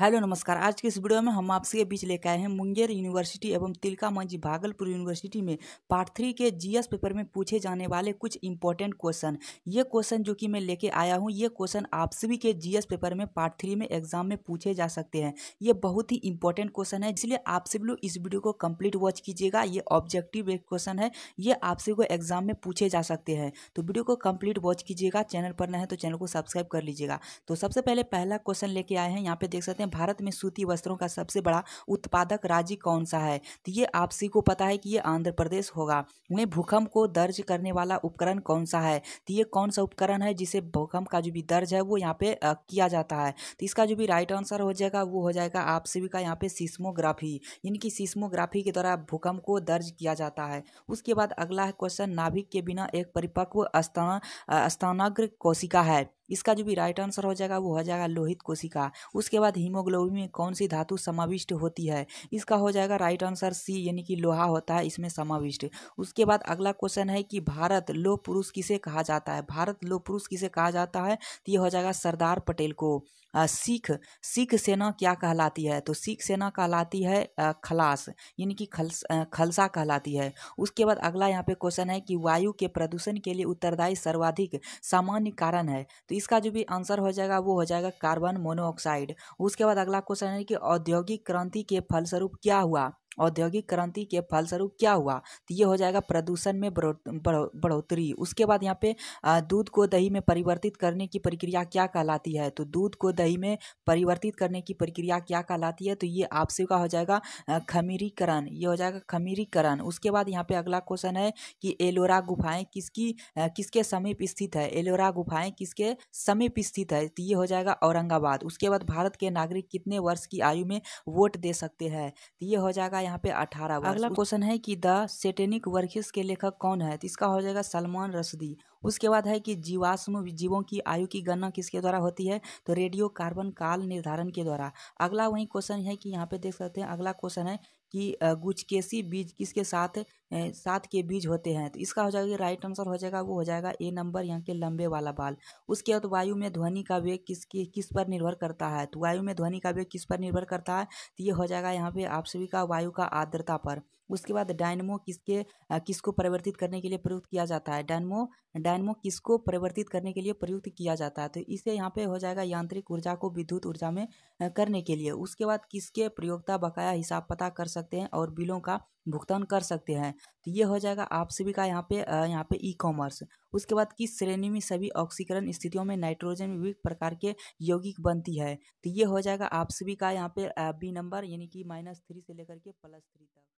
hello नमस्कार आज के इस वीडियो में हम आपके बीच लेकर आए हैं मुंगेर यूनिवर्सिटी एवं तिलका मंझी भागलपुर यूनिवर्सिटी में पार्ट थ्री के जीएस पेपर में पूछे जाने वाले कुछ इंपॉर्टेंट क्वेश्चन ये क्वेश्चन जो कि मैं लेके आया हूँ ये क्वेश्चन आप सभी के जीएस पेपर में पार्ट थ्री में एग्जाम में पूछे जा सकते हैं ये बहुत ही इंपॉर्टेंट क्वेश्चन है इसलिए आप सभी लोग इस वीडियो को कम्प्लीट वॉच कीजिएगा ये ऑब्जेक्टिव एक क्वेश्चन है ये आप सभी को एग्जाम में पूछे जा सकते हैं तो वीडियो को कम्प्लीट वॉच कीजिएगा चैनल पर न है तो चैनल को सब्सक्राइब कर लीजिएगा तो सबसे पहले पहला क्वेश्चन लेके आए हैं यहाँ पे देख सकते हैं हैं भारत में सूती वस्त्रों का सबसे बड़ा उत्पादक राज्य कौन सा है तो ये आपसी को पता है कि ये आंध्र प्रदेश होगा उन्हें भूकंप को दर्ज करने वाला उपकरण कौन सा है तो ये कौन सा उपकरण है जिसे भूकंप का जो भी दर्ज है वो यहाँ पे किया जाता है तो इसका जो भी राइट आंसर हो जाएगा वो हो जाएगा आपसी सभी का यहाँ पे सिस्मोग्राफी यानी कि सिस्मोग्राफी के द्वारा भूकंप को दर्ज किया जाता है उसके बाद अगला है क्वेश्चन नाभिक के बिना एक परिपक्व स्थान स्थानाग्र कोशिका है इसका जो भी राइट आंसर हो जाएगा वो हो जाएगा लोहित कोशिका उसके बाद हीमोग्लोबिन में कौन सी धातु समाविष्ट होती है इसका हो जाएगा राइट आंसर सी यानी कि लोहा होता है इसमें समाविष्ट उसके बाद अगला क्वेश्चन है कि भारत लोह पुरुष किसे कहा जाता है भारत लोह पुरुष किसे कहा जाता है तो ये हो जाएगा सरदार पटेल को सिख सिख सेना क्या कहलाती है तो सिख सेना कहलाती है खलास यानी कि खल्स खलसा कहलाती है उसके बाद अगला यहाँ पे क्वेश्चन है कि वायु के प्रदूषण के लिए उत्तरदायी सर्वाधिक सामान्य कारण है तो इसका जो भी आंसर हो जाएगा वो हो जाएगा कार्बन मोनोऑक्साइड उसके बाद अगला क्वेश्चन है कि औद्योगिक क्रांति के फलस्वरूप क्या हुआ औद्योगिक क्रांति के फलस्वरूप क्या हुआ तो ये हो जाएगा प्रदूषण में बढ़ोतरी उसके बाद यहाँ पे दूध को दही में परिवर्तित करने की प्रक्रिया क्या कहलाती है तो दूध को दही में परिवर्तित करने की प्रक्रिया क्या कहलाती है तो ये आपसे का हो जाएगा खमीरीकरण ये हो जाएगा खमीरीकरण उसके बाद यहाँ पे अगला क्वेश्चन है कि एलोरा गुफाएं किसकी किसके समीप स्थित है एलोरा गुफाएं किसके समीप स्थित है तो ये हो जाएगा औरंगाबाद उसके बाद भारत के नागरिक कितने वर्ष की आयु में वोट दे सकते हैं तो ये हो जाएगा यहाँ पे अठारह अगला क्वेश्चन है कि द सेटेनिक वर्किस के लेखक कौन है तो इसका हो जाएगा सलमान रसदी उसके बाद है कि जीवाश्म जीवों की आयु की गणना किसके द्वारा होती है तो रेडियो कार्बन काल निर्धारण के द्वारा अगला वही क्वेश्चन है कि यहाँ पे देख सकते हैं अगला क्वेश्चन है कि गुचकेसी बीज किसके साथ साथ के बीज होते हैं तो इसका हो जाएगा राइट आंसर हो जाएगा वो हो जाएगा ए नंबर यहाँ के लंबे वाला बाल उसके बाद वायु में ध्वनि का वेग किसकी किस पर निर्भर करता है तो वायु में ध्वनि का वेग किस पर निर्भर करता है तो ये हो जाएगा यहाँ पे आप सभी का वायु का आर्द्रता पर उसके बाद डायनमो किसके किसको परिवर्तित करने के लिए प्रयुक्त किया जाता है डायनमो डायनमो किसको परिवर्तित करने के लिए प्रयुक्त किया जाता है तो इसे यहाँ पे हो जाएगा यांत्रिक ऊर्जा को विद्युत ऊर्जा में करने के लिए उसके बाद किसके प्रयोगता बकाया हिसाब पता कर सकते हैं और बिलों का भुगतान कर सकते हैं तो ये हो जाएगा आप सभी का यहाँ पे यहाँ पे ई कॉमर्स उसके बाद किस श्रेणी में सभी ऑक्सीकरण स्थितियों में नाइट्रोजन विभिन्न प्रकार के यौगिक बनती है तो ये हो जाएगा आप सभी का यहाँ पे बी नंबर यानी कि माइनस थ्री से लेकर के प्लस थ्री तक